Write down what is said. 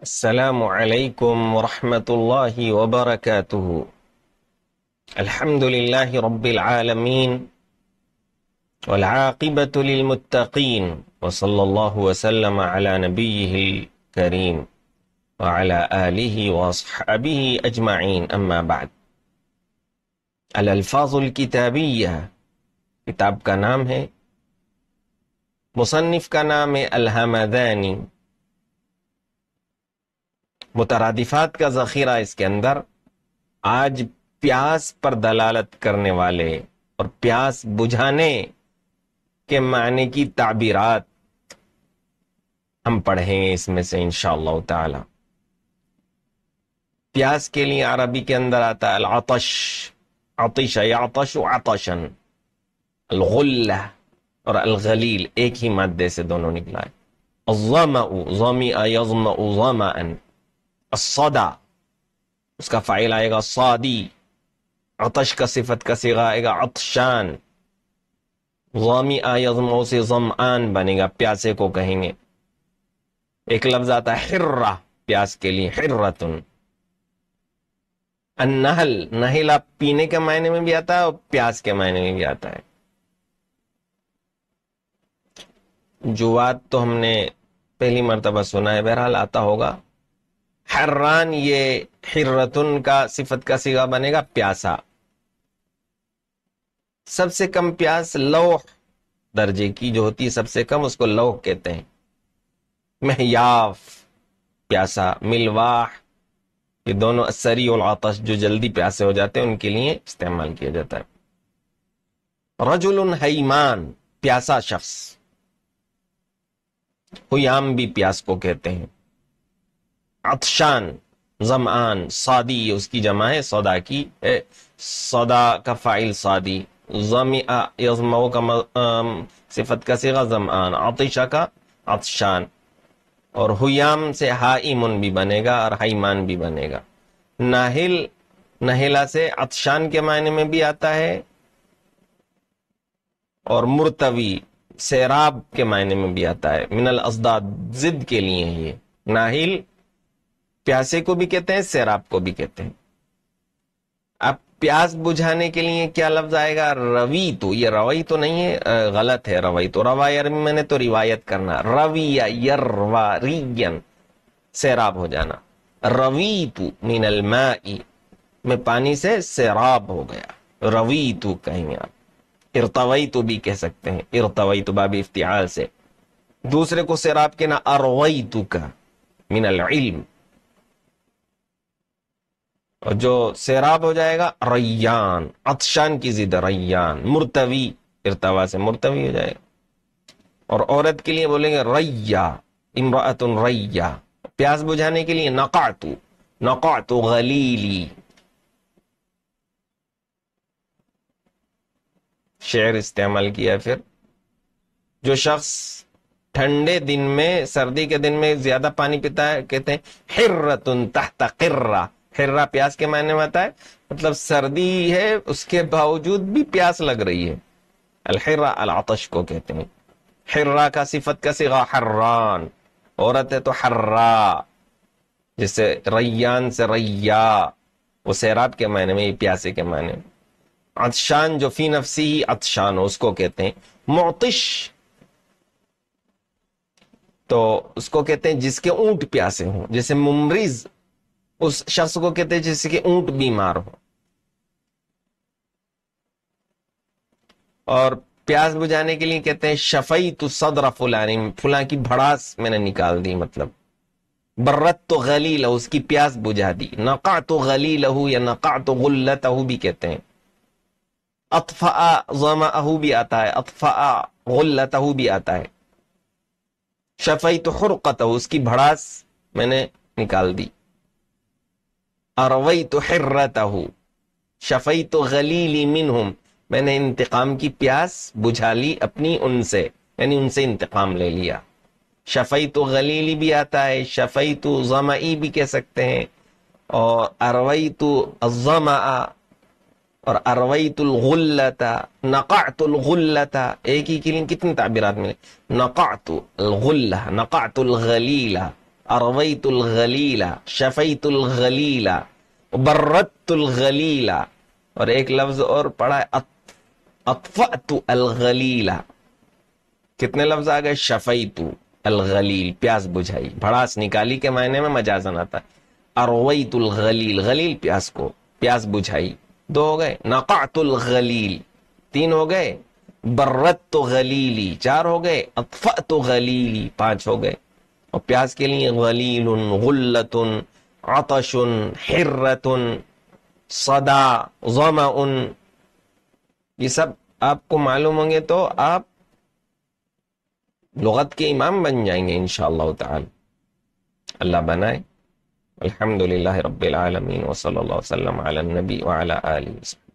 السلام عليكم ورحمة الله وبركاته الحمد لله رب العالمين والعاقبة للمتقين وصلى الله وسلم على نبيه الكريم وعلى آله وصحبه أجمعين أما بعد الألفاظ الكتابية كتاب كنامه مصنف كنامه الهمذاني मुतरदफ़ात का ज़ख़ीरा इसके अंदर आज प्यास पर दलालत करने वाले और प्यास बुझाने के मायने की ताबीरत हम पढ़ेंगे इसमें से इनशा ताला प्यास के लिए अरबी के अंदर आता है आतश आतिश आतश आतशन अलगुल्ला और अलगलील एक ही मादे से दोनों निकला है असौदा उसका फाइल आएगा सौदी अतश का सिफत का सिगा आएगा अतशान गमी आजमो से आन बनेगा प्यासे को कहेंगे एक लफ्ज आता है हिर्रा प्यास के लिए हिर्रतुन अन्नहल आप पीने के मायने में भी आता है और प्यास के मायने में भी आता है जुवात तो हमने पहली मरतबा सुना है बहरहाल आता होगा हर्रान ये हिर्रतुन का सिफत का सिगा बनेगा प्यासा सबसे कम प्यास लौह दर्जे की जो होती है सबसे कम उसको लौह कहते हैं महयाफ प्यासा मिलवाह ये दोनों असरी और आतश जो जल्दी प्यासे हो जाते हैं उनके लिए इस्तेमाल किया जाता है रजुल हईमान प्यासा शख्स हुयाम भी प्यास को कहते हैं अतशान जमान सादी ये उसकी जमा है सौदा की है सौदा का फाइल सादी जमी का सिफत का सिगा जमान आतिशा का अतशान और हुयाम से हाइमुन भी बनेगा और हाईमान भी बनेगा नाहिल नहिला से अतशान के मायने में भी आता है और मुर्तवी सैराब के मायने में भी आता है मिनल अजदाद जिद के लिए ये नाहिल प्यासे को भी कहते हैं शराब को भी कहते हैं अब प्यास बुझाने के लिए क्या लफ्ज आएगा रवि तो ये रवई तो नहीं है गलत है रवई तो रवायर मैंने तो रिवायत करना रवि सैराब हो जाना रवी तू मिनल में पानी से सैराब हो गया रवी तू कहेंगे आप इरतवई तो भी कह सकते हैं इरतवई तो बाबी इफ्तियाल से दूसरे को सैराब के ना अरवई तू का मिनल इल्म और जो सैराब हो जाएगा रैयान अतशान की जिद रैयान मुर्तवी इरतवा से मुर्तवी हो जाएगा और औरत के लिए बोलेंगे रैया इमरात रैया प्यास बुझाने के लिए नकातु नकातु गलीली शेर इस्तेमाल किया फिर जो शख्स ठंडे दिन में सर्दी के दिन में ज्यादा पानी पीता है कहते हैं हिर्रतुन तहत किर्रा हिर्रा प्यास के मायने में आता है मतलब सर्दी है उसके बावजूद भी प्यास लग रही है अलहरा अलातश को कहते हैं हिर्रा का सिफत का सिगा हर्रान औरत है तो हर्रा जैसे रैयान से रैया वो सैराब के मायने में प्यासे के मायने में अतशान जो फी नफसी ही अतशान हो उसको कहते हैं मोतिश तो उसको कहते हैं जिसके ऊंट प्यासे हों जैसे मुमरीज उस शख्स को कहते हैं जैसे कि ऊंट बीमार हो और प्यास बुझाने के लिए कहते हैं शफई तो सदर फुलानी फुला की भड़ास मैंने निकाल दी मतलब बर्रत तो गली लहू उसकी प्यास बुझा दी नका तो गली लहू या नका तो गुल्लत भी कहते हैं अतफा जमा अहू भी आता है अतफा गुल्लत भी आता है शफई तो खुरकत उसकी भड़ास मैंने निकाल दी अरवई तो हर्रता शफई तो गलीली मिनहुम मैंने इंतकाम की प्यास बुझा ली अपनी उनसे यानी उनसे इंतकाम ले लिया शफई तो गलीली भी आता है शफई तो जमाई भी कह सकते हैं और अरवई तो जमा और अरवई तुलगुल्लता नका तुलगुल्लता एक ही के लिए कितनी ताबीरत मिले नका तुलगुल्ला नका तुलगलीला अरवई गलीला शफई गलीला बर्रतुलगलीला और एक लफ्ज और पड़ा अतफतु अलगलीला कितने लफ्ज आ गए शफईतु अलगलील प्यास बुझाई भड़ास निकाली के मायने में मजाजन आता अरवई तुल गलील गलील प्यास को प्यास बुझाई दो हो गए नकातुल गलील तीन हो गए बर्रत तो गलीली चार हो गए अतफा तो गलीली पांच हो गए और प्यास के लिए गलील गुल्लतुन عطش حرة صدا ظما یہ سب آپ کو معلوم ہوں گے تو آپ لغت کے امام بن جائیں گے انشاءاللہ تعالی اللہ بنائے الحمدللہ رب العالمين وصلى الله وسلم على النبي وعلى آلہ وسلم